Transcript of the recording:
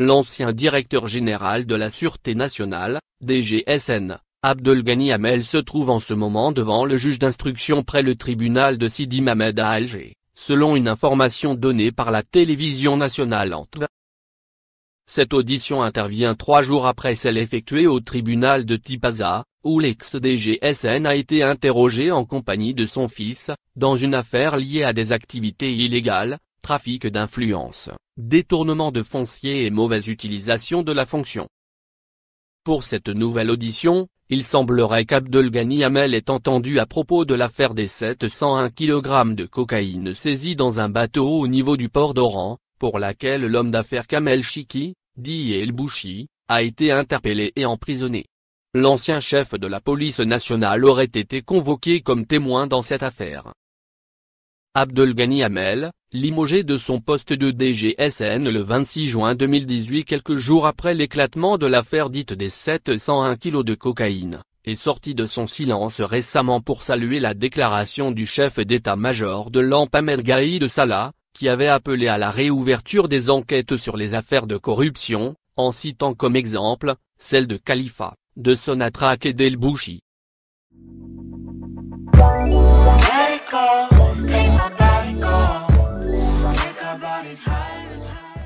L'ancien directeur général de la Sûreté nationale, DGSN, Abdelghani Amel, se trouve en ce moment devant le juge d'instruction près le tribunal de Sidi Mamed à Alger, selon une information donnée par la télévision nationale Cette audition intervient trois jours après celle effectuée au tribunal de Tipaza, où l'ex-DGSN a été interrogé en compagnie de son fils, dans une affaire liée à des activités illégales, trafic d'influence, détournement de foncier et mauvaise utilisation de la fonction. Pour cette nouvelle audition, il semblerait qu'Abdelghani Hamel ait entendu à propos de l'affaire des 701 kg de cocaïne saisie dans un bateau au niveau du port d'Oran, pour laquelle l'homme d'affaires Kamel Chiki, dit El Bouchi, a été interpellé et emprisonné. L'ancien chef de la police nationale aurait été convoqué comme témoin dans cette affaire. Abdelghani Amel. Limogé de son poste de DGSN le 26 juin 2018 quelques jours après l'éclatement de l'affaire dite des 701 kilos de cocaïne, est sorti de son silence récemment pour saluer la déclaration du chef d'état-major de l'AMPAMED Gaïd Salah, qui avait appelé à la réouverture des enquêtes sur les affaires de corruption, en citant comme exemple, celle de Khalifa, de Sonatrak et d'El Bouchi. High.